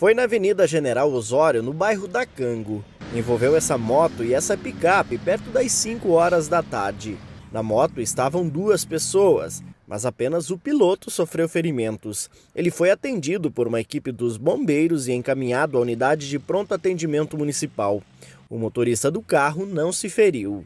Foi na Avenida General Osório, no bairro da Cango. Envolveu essa moto e essa picape perto das 5 horas da tarde. Na moto estavam duas pessoas, mas apenas o piloto sofreu ferimentos. Ele foi atendido por uma equipe dos bombeiros e encaminhado à unidade de pronto atendimento municipal. O motorista do carro não se feriu.